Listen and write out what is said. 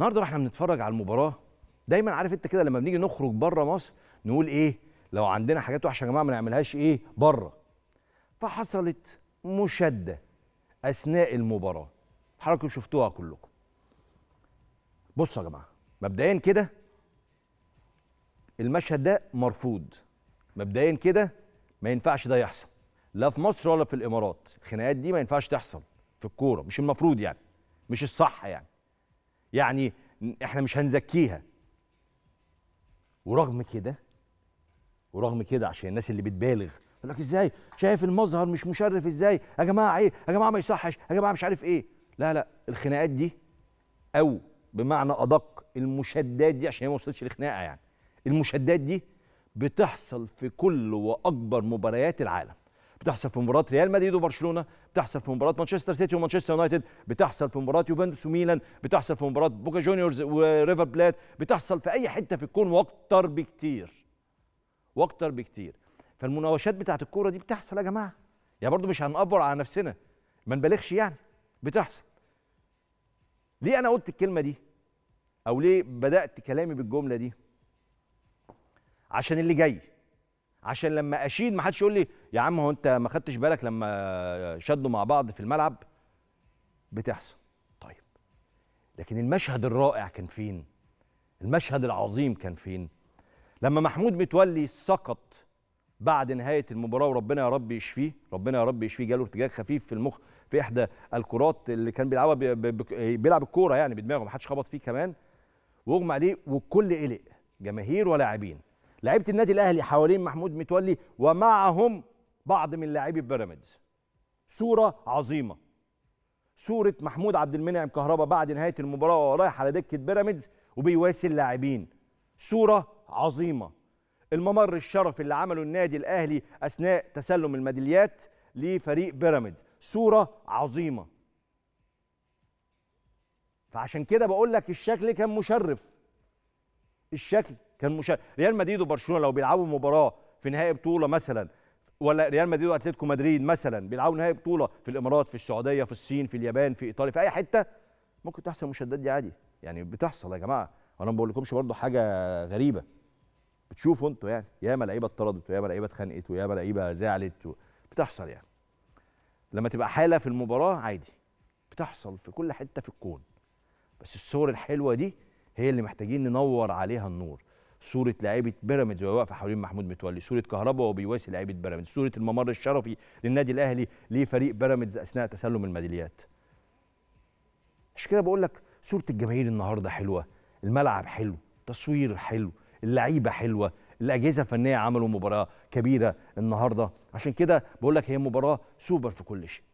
النهارده واحنا بنتفرج على المباراه دايما عارف انت كده لما بنيجي نخرج بره مصر نقول ايه لو عندنا حاجات وحشه يا جماعه ما نعملهاش ايه بره فحصلت مشاده اثناء المباراه حضراتكم شفتوها كلكم بصوا يا جماعه مبدئيا كده المشهد ده مرفوض مبدئيا كده ما ينفعش ده يحصل لا في مصر ولا في الامارات الخناقات دي ما ينفعش تحصل في الكوره مش المفروض يعني مش الصح يعني يعني احنا مش هنزكيها ورغم كده ورغم كده عشان الناس اللي بتبالغ يقول لك ازاي شايف المظهر مش مشرف ازاي يا جماعه ايه يا جماعه ما يصحش يا جماعه مش عارف ايه لا لا الخناقات دي او بمعنى ادق المشادات دي عشان هي ما وصلتش لخناقه يعني المشادات دي بتحصل في كل واكبر مباريات العالم بتحصل في مباراه ريال مدريد وبرشلونه بتحصل في مباراه مانشستر سيتي ومانشستر يونايتد بتحصل في مباراه يوفنتوس وميلان بتحصل في مباراه بوكا جونيورز وريفر بلات بتحصل في اي حته في الكون واكتر بكتير واكتر بكتير فالمناوشات بتاعه الكوره دي بتحصل يا جماعه يعني برضو مش هنقبر على نفسنا ما نبالغش يعني بتحصل ليه انا قلت الكلمه دي او ليه بدات كلامي بالجمله دي عشان اللي جاي عشان لما اشيد ما حدش يقول لي يا عم هو انت ما خدتش بالك لما شدوا مع بعض في الملعب بتحصل طيب لكن المشهد الرائع كان فين المشهد العظيم كان فين لما محمود متولي سقط بعد نهايه المباراه وربنا يا رب يشفيه ربنا يا رب يشفيه جاله ارتجاج خفيف في المخ في احدى الكرات اللي كان بيلعبها بيلعب الكوره يعني بدماغه ما حدش خبط فيه كمان واغمى عليه والكل قلق جماهير ولاعبين لعيبه النادي الاهلي حوالين محمود متولي ومعهم بعض من لاعبي بيراميدز صوره عظيمه صوره محمود عبد المنعم كهربا بعد نهايه المباراه وهو رايح على دكه بيراميدز وبيواسي اللاعبين صوره عظيمه الممر الشرف اللي عمله النادي الاهلي اثناء تسلم الميداليات لفريق بيراميدز صوره عظيمه فعشان كده بقول لك الشكل كان مشرف الشكل كان مش ريال مدريد وبرشلونه لو بيلعبوا مباراه في نهائي بطوله مثلا ولا ريال مدريد واتلتيكو مدريد مثلا بيلعبوا نهائي بطوله في الامارات في السعوديه في الصين في اليابان في ايطاليا في اي حته ممكن تحصل المشادات دي عادي يعني بتحصل يا جماعه وانا ما بقولكمش برضه حاجه غريبه بتشوفوا انتوا يعني ياما لعيبه اتطردت وياما لعيبه اتخانقت وياما لعيبه زعلت و... بتحصل يعني لما تبقى حاله في المباراه عادي بتحصل في كل حته في الكون بس الصور الحلوه دي هي اللي محتاجين ننور عليها النور صوره لعيبه بيراميدز وهي واقفه حوالين محمود متولي صوره كهربا وهو بيواسي لعيبه بيراميدز صوره الممر الشرفي للنادي الاهلي لفريق بيراميدز اثناء تسلم الميداليات عشان كده بقول لك صوره الجماهير النهارده حلوه الملعب حلو تصوير حلو اللعيبه حلوه الاجهزه الفنيه عملوا مباراه كبيره النهارده عشان كده بقول لك هي مباراه سوبر في كل شيء